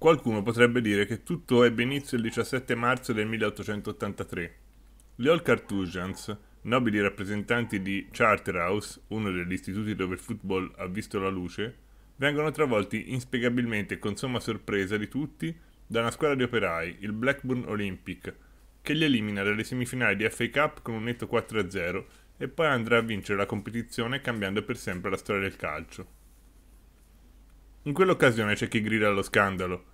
Qualcuno potrebbe dire che tutto ebbe inizio il 17 marzo del 1883. Gli All Cartusians, nobili rappresentanti di Charterhouse, uno degli istituti dove il football ha visto la luce, vengono travolti inspiegabilmente e con somma sorpresa di tutti da una squadra di operai, il Blackburn Olympic, che li elimina dalle semifinali di FA Cup con un netto 4-0 e poi andrà a vincere la competizione cambiando per sempre la storia del calcio. In quell'occasione c'è chi grida allo scandalo,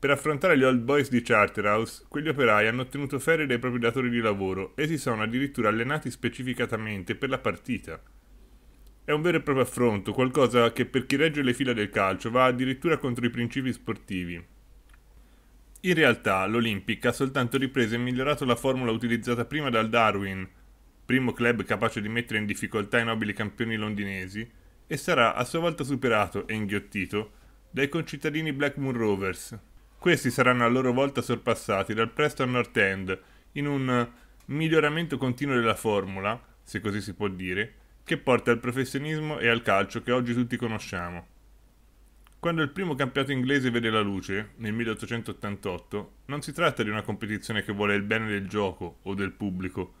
per affrontare gli old boys di Charterhouse, quegli operai hanno ottenuto ferie dai propri datori di lavoro e si sono addirittura allenati specificatamente per la partita. È un vero e proprio affronto, qualcosa che per chi regge le fila del calcio va addirittura contro i principi sportivi. In realtà l'Olympic ha soltanto ripreso e migliorato la formula utilizzata prima dal Darwin, primo club capace di mettere in difficoltà i nobili campioni londinesi, e sarà a sua volta superato e inghiottito dai concittadini Blackmoor Rovers, questi saranno a loro volta sorpassati dal Preston North End in un miglioramento continuo della formula, se così si può dire, che porta al professionismo e al calcio che oggi tutti conosciamo. Quando il primo campionato inglese vede la luce, nel 1888, non si tratta di una competizione che vuole il bene del gioco o del pubblico,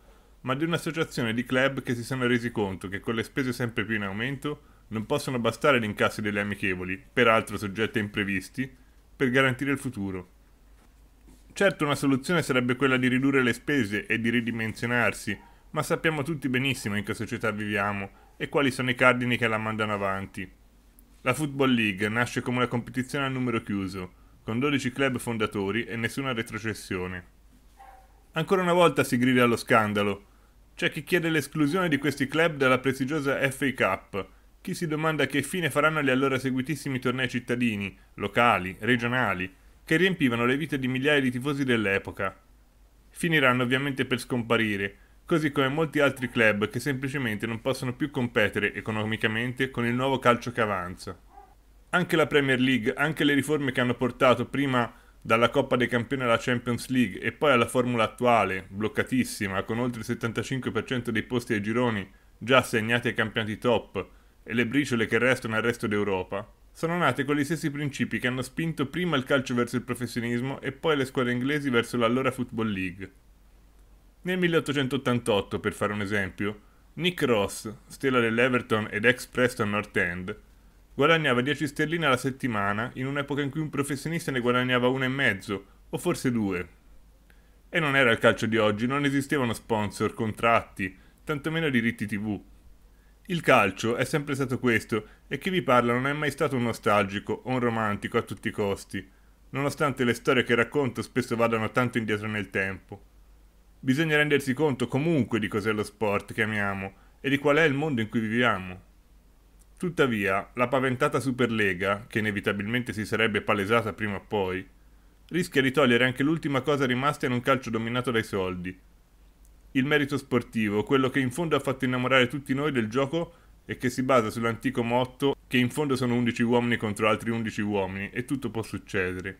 ma di un'associazione di club che si sono resi conto che con le spese sempre più in aumento non possono bastare gli incassi delle amichevoli, peraltro soggette a imprevisti, per garantire il futuro. Certo una soluzione sarebbe quella di ridurre le spese e di ridimensionarsi, ma sappiamo tutti benissimo in che società viviamo e quali sono i cardini che la mandano avanti. La Football League nasce come una competizione a numero chiuso, con 12 club fondatori e nessuna retrocessione. Ancora una volta si grida allo scandalo. C'è chi chiede l'esclusione di questi club dalla prestigiosa FA Cup, chi si domanda che fine faranno gli allora seguitissimi tornei cittadini, locali, regionali, che riempivano le vite di migliaia di tifosi dell'epoca. Finiranno ovviamente per scomparire, così come molti altri club che semplicemente non possono più competere economicamente con il nuovo calcio che avanza. Anche la Premier League, anche le riforme che hanno portato prima dalla Coppa dei Campioni alla Champions League e poi alla formula attuale, bloccatissima, con oltre il 75% dei posti ai gironi già assegnati ai campionati top, e le briciole che restano al resto d'Europa sono nate con gli stessi principi che hanno spinto prima il calcio verso il professionismo e poi le squadre inglesi verso l'allora Football League. Nel 1888, per fare un esempio, Nick Ross, stella dell'Everton ed ex Preston North End, guadagnava 10 sterline alla settimana in un'epoca in cui un professionista ne guadagnava una e mezzo, o forse due. E non era il calcio di oggi, non esistevano sponsor, contratti, tantomeno diritti tv. Il calcio è sempre stato questo e chi vi parla non è mai stato un nostalgico o un romantico a tutti i costi, nonostante le storie che racconto spesso vadano tanto indietro nel tempo. Bisogna rendersi conto comunque di cos'è lo sport che amiamo e di qual è il mondo in cui viviamo. Tuttavia, la paventata Superlega, che inevitabilmente si sarebbe palesata prima o poi, rischia di togliere anche l'ultima cosa rimasta in un calcio dominato dai soldi, il merito sportivo, quello che in fondo ha fatto innamorare tutti noi del gioco e che si basa sull'antico motto che in fondo sono 11 uomini contro altri 11 uomini e tutto può succedere.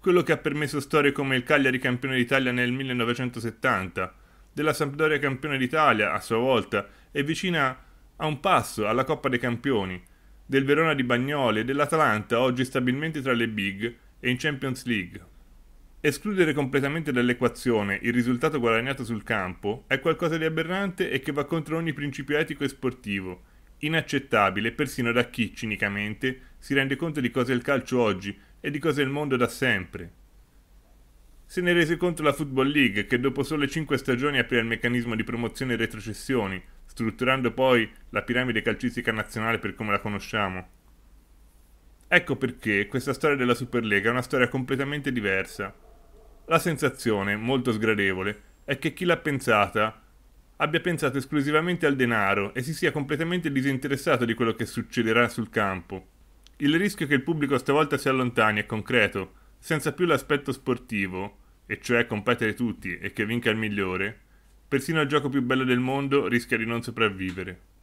Quello che ha permesso storie come il Cagliari campione d'Italia nel 1970, della Sampdoria campione d'Italia a sua volta e vicina a un passo alla Coppa dei Campioni, del Verona di Bagnoli e dell'Atalanta oggi stabilmente tra le big e in Champions League. Escludere completamente dall'equazione il risultato guadagnato sul campo è qualcosa di aberrante e che va contro ogni principio etico e sportivo, inaccettabile persino da chi, cinicamente, si rende conto di cosa è il calcio oggi e di cosa è il mondo da sempre. Se ne rese conto la Football League, che dopo sole 5 stagioni aprì il meccanismo di promozione e retrocessioni, strutturando poi la piramide calcistica nazionale per come la conosciamo. Ecco perché questa storia della Superlega è una storia completamente diversa, la sensazione, molto sgradevole, è che chi l'ha pensata abbia pensato esclusivamente al denaro e si sia completamente disinteressato di quello che succederà sul campo. Il rischio che il pubblico stavolta si allontani è concreto, senza più l'aspetto sportivo, e cioè competere tutti e che vinca il migliore, persino il gioco più bello del mondo rischia di non sopravvivere.